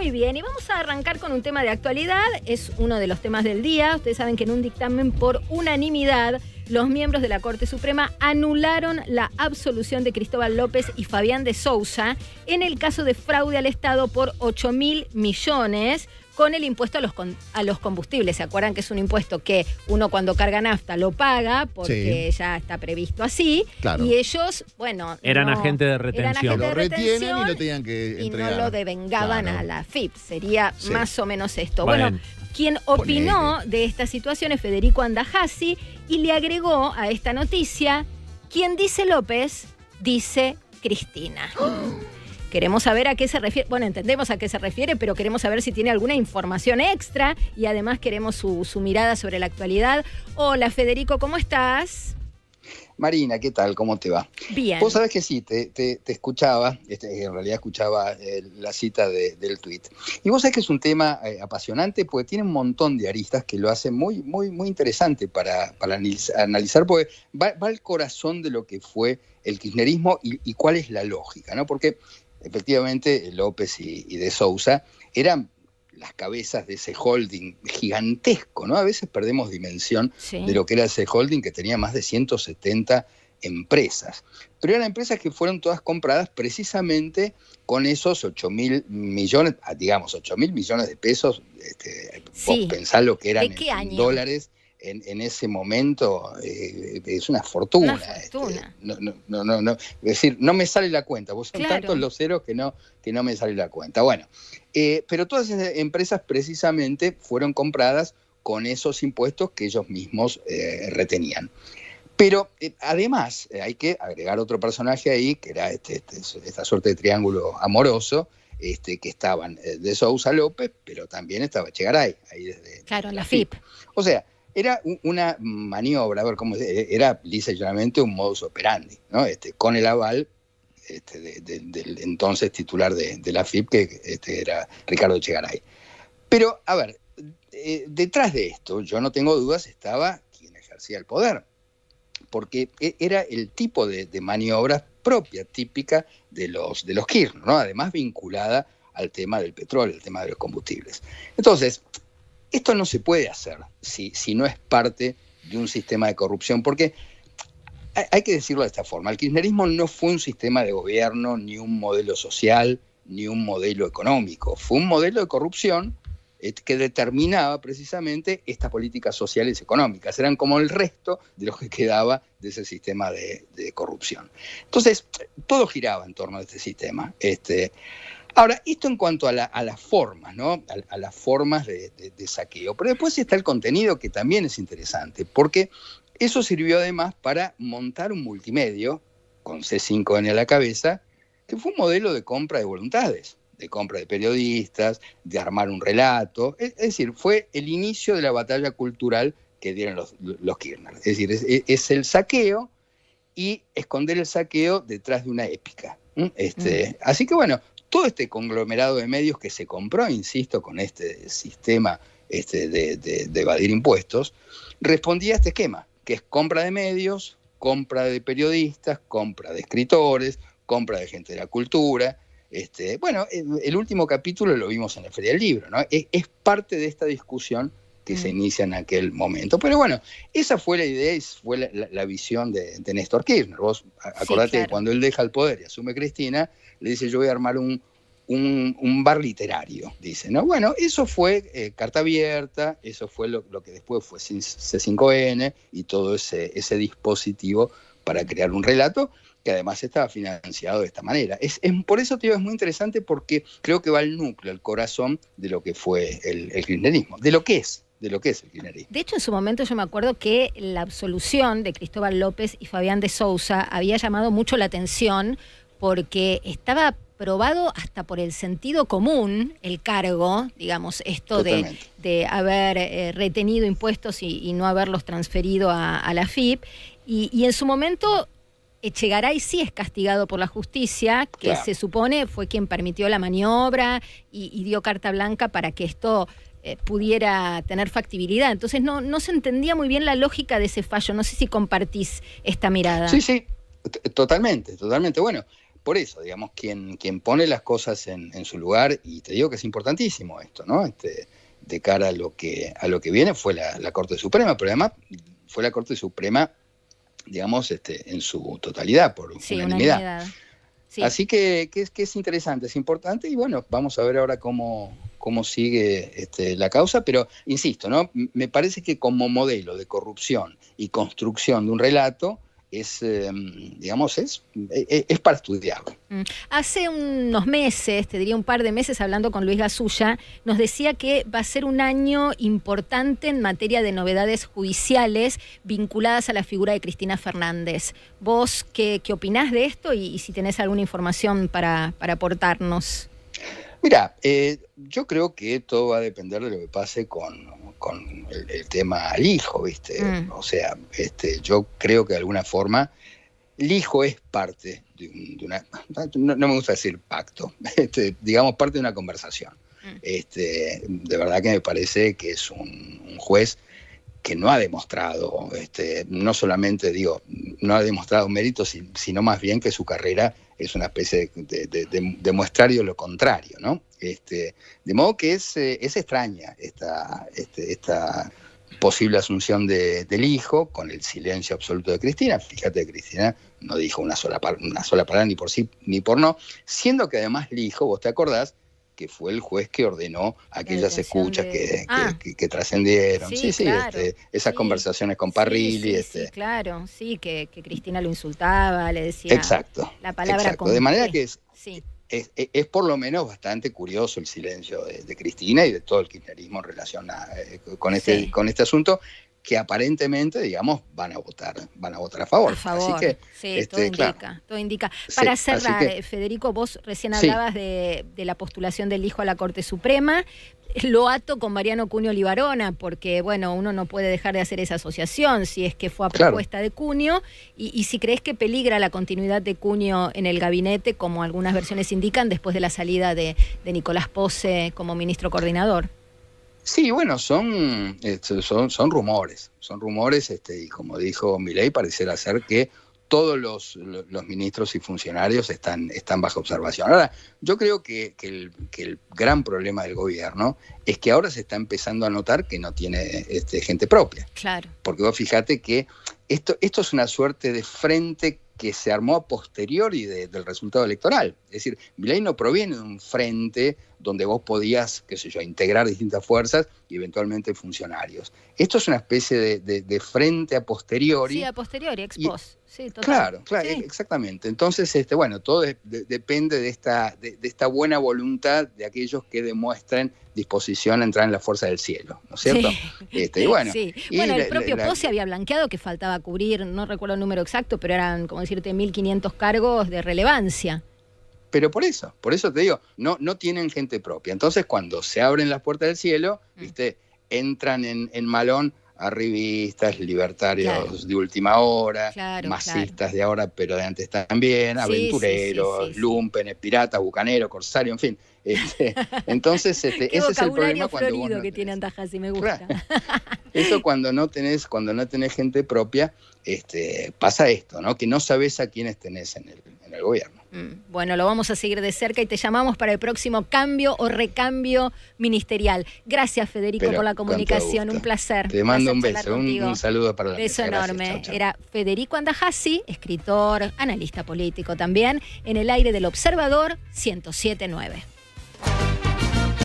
Muy bien, y vamos a arrancar con un tema de actualidad, es uno de los temas del día. Ustedes saben que en un dictamen por unanimidad, los miembros de la Corte Suprema anularon la absolución de Cristóbal López y Fabián de Sousa en el caso de fraude al Estado por 8 mil millones con el impuesto a los, a los combustibles. ¿Se acuerdan que es un impuesto que uno cuando carga nafta lo paga porque ya está previsto así? Claro. Y ellos, bueno. Eran agentes de retención. lo retienen y lo tenían que Y no lo devengaban a la FIP. Sería más o menos esto. Bueno, quien opinó de esta situación es Federico Andajasi y le agregó a esta noticia: quien dice López, dice Cristina. ¡Ah! Queremos saber a qué se refiere, bueno, entendemos a qué se refiere, pero queremos saber si tiene alguna información extra y además queremos su, mirada sobre la actualidad. Hola Federico, ¿cómo estás? Marina, ¿qué tal? ¿Cómo te va? Bien. Vos sabés que sí, te, escuchaba, este, en realidad escuchaba eh, la cita del tuit. Y vos sabés que es un tema eh, apasionante porque tiene un montón de aristas que lo hacen muy, muy, muy interesante para, analizar, porque va, va, al corazón de lo que fue el kirchnerismo y, y cuál es la lógica, ¿no? Porque efectivamente López y, de Sousa eran las cabezas de ese holding gigantesco, ¿no? A veces perdemos dimensión de lo que era ese holding que tenía más de 170 empresas. Pero eran empresas que fueron todas compradas precisamente con esos 8 mil millones, ah, digamos, 8 mil millones de pesos, este, lo que eran dólares en, ese momento eh, es una fortuna. Este, no, no, es decir, no me sale la cuenta, vos son tantos los ceros que no, que no me sale la cuenta. Bueno, eh, pero todas esas empresas precisamente fueron compradas con esos impuestos que ellos mismos eh, retenían. Pero además hay que agregar otro personaje ahí, que era este, este, esta suerte de triángulo amoroso, este, que estaban de Sousa López, pero también estaba Chegaray, ahí desde... Claro, la FIP. O sea, era una maniobra, a ver eh, era lisa y llanamente un modus operandi, ¿no? Este, con el aval este, del entonces titular de, la FIP, que este, era Ricardo Chegaray. Pero, a ver, eh, detrás de esto, yo no tengo dudas, estaba quien ejercía el poder, porque e, era el tipo de, maniobras propia, típica de los, de Kirchner, ¿no? además vinculada al tema del petróleo, al tema de los combustibles. Entonces, esto no se puede hacer si, si no es parte de un sistema de corrupción, porque hay, que decirlo de esta forma, el kirchnerismo no fue un sistema de gobierno, ni un modelo social, ni un modelo económico, fue un modelo de corrupción eh, que determinaba precisamente estas políticas sociales y económicas. Eran como el resto de lo que quedaba de ese sistema de, corrupción. Entonces, todo giraba en torno a este sistema. Este, Ahora, esto en cuanto a, la, a las formas, ¿no? A, las formas de, saqueo. Pero después está el contenido que también es interesante, porque eso sirvió además para montar un multimedio, con C5N a la cabeza, que fue un modelo de compra de voluntades, de compra de periodistas, de armar un relato. Es, decir, fue el inicio de la batalla cultural que dieron los, Kirchner. Es decir, es, el saqueo y esconder el saqueo detrás de una épica. Este, mm. Así que bueno, todo este conglomerado de medios que se compró, insisto, con este sistema este, de, evadir impuestos, respondía a este esquema, que es compra de medios, compra de periodistas, compra de escritores, compra de gente de la cultura. Este, bueno, el, último capítulo lo vimos en el Feria del Libro, ¿no? E, es parte de esta discusión que se mm. inicia en aquel momento. Pero bueno, esa fue la idea y fue la, visión de, Néstor Kirchner. Vos acordate que cuando él deja el poder y asume Cristina, le dice yo voy a armar un, un, bar literario, dice. ¿no? Bueno, eso fue eh, Carta Abierta, eso fue lo, que después fue C5N y todo ese, ese dispositivo para crear un relato que además estaba financiado de esta manera. Es, por eso, digo, es muy interesante porque creo que va al núcleo, al corazón de lo que fue el, el kirchnerismo, de lo que es de lo que es el kirchnerismo. De hecho, en su momento yo me acuerdo que la absolución de Cristóbal López y Fabián de Sousa había llamado mucho la atención porque estaba probado hasta por el sentido común el cargo, digamos, esto de, haber eh, retenido impuestos y, no haberlos transferido a, la FIP. Y, en su momento, Echegaray sí es castigado por la justicia, que se supone fue quien permitió la maniobra y dio carta blanca para que esto eh, pudiera tener factibilidad. Entonces no, no se entendía muy bien la lógica de ese fallo. No sé si compartís esta mirada. Sí, sí, totalmente, totalmente. Bueno, por eso, digamos, quien, quien pone las cosas en, su lugar, y te digo que es importantísimo esto, ¿no? Este, de cara a lo que, a lo que viene fue la, Corte Suprema, pero además fue la Corte Suprema, digamos, este, en su totalidad, por unanimidad. Así que, que, es, que es interesante, es importante, y bueno, vamos a ver ahora cómo, cómo sigue este, la causa, pero insisto, ¿no? me parece que como modelo de corrupción y construcción de un relato, es, em, digamos, es, e, e, es, para estudiarlo. Mm. Hace unos meses, te diría un par de meses, hablando con Luis Gasulla, nos decía que va a ser un año importante en materia de novedades judiciales vinculadas a la figura de Cristina Fernández. ¿Vos qué, opinás de esto y, si tenés alguna información para, para aportarnos? Mira, eh, yo creo que todo va a depender de lo que pase con, con el, tema al hijo, ¿viste? Mm. O sea, este, yo creo que de alguna forma el hijo es parte de, una, no, me gusta decir pacto, este, digamos parte de una conversación. Mm. Este, de verdad que me parece que es un juez que no ha demostrado, este, no solamente digo, no ha demostrado méritos, sino más bien que su carrera es una especie de, de, lo contrario, ¿no? Este, de modo que es, eh, extraña esta, este, esta posible asunción del hijo con el silencio absoluto de Cristina. Fíjate, Cristina no dijo una sola, una sola palabra ni por sí ni por no, siendo que además el hijo, vos te acordás, que fue el juez que ordenó aquellas escuchas ah. que, que, trascendieron. Sí, sí, este, esas conversaciones con Parrilli. este. claro, sí, que, Cristina lo insultaba, le decía exacto, la palabra exacto. De manera que es, es, por lo menos bastante curioso el silencio de, Cristina y de todo el kirchnerismo relacionado eh, con, este, con este asunto, que aparentemente, digamos, van a votar, van a votar a favor. A favor. sí, este, todo indica, Para cerrar, eh, Federico, vos recién hablabas de, la postulación del hijo a la Corte Suprema, lo ato con Mariano Cunio Libarona, porque bueno, uno no puede dejar de hacer esa asociación si es que fue a propuesta de Cunio, y, si crees que peligra la continuidad de Cuño en el gabinete, como algunas versiones indican, después de la salida de, de Nicolás Pose como ministro coordinador. Sí, bueno, son, este, son, son rumores, son rumores, este, y como dijo Milei, parecerá ser que todos los, ministros y funcionarios están, están bajo observación. Ahora, yo creo que, el, gran problema del gobierno es que ahora se está empezando a notar que no tiene este, gente propia. Claro. Porque vos fíjate que esto, esto es una suerte de frente que se armó a posteriori del resultado electoral. Es decir, Milei no proviene de un frente donde vos podías, qué sé yo, integrar distintas fuerzas y eventualmente funcionarios. Esto es una especie de, frente a posteriori. Sí, a posteriori, ex post. Sí, Claro, claro, exactamente. Entonces, este, bueno, todo depende de esta, de, esta buena voluntad de aquellos que demuestren disposición a entrar en la fuerza del cielo, ¿no es cierto? Sí. Este, bueno, el propio pos se había blanqueado que faltaba cubrir, no recuerdo el número exacto, pero eran como 1.500 cargos de relevancia. Pero por eso, por eso te digo, no, no tienen gente propia. Entonces, cuando se abren las puertas del cielo, mm. entran en, malón arribistas, libertarios de última hora, masistas de ahora, pero de antes también, aventureros, lumpenes, piratas, bucaneros, corsarios, en fin. Este, entonces, este, ese es el problema cuando que tiene Antajas me gusta. Eso cuando no tenés, cuando no tenés gente propia, este, pasa esto, ¿no? Que no sabes a quiénes tenés en el, gobierno. Mm, bueno, lo vamos a seguir de cerca y te llamamos para el próximo cambio o recambio ministerial. Gracias, Federico, por la comunicación. Un placer. Te mando un beso, un, saludo para la Beso enorme. Era Federico Andajasi, escritor, analista político también, en el aire del Observador 1079.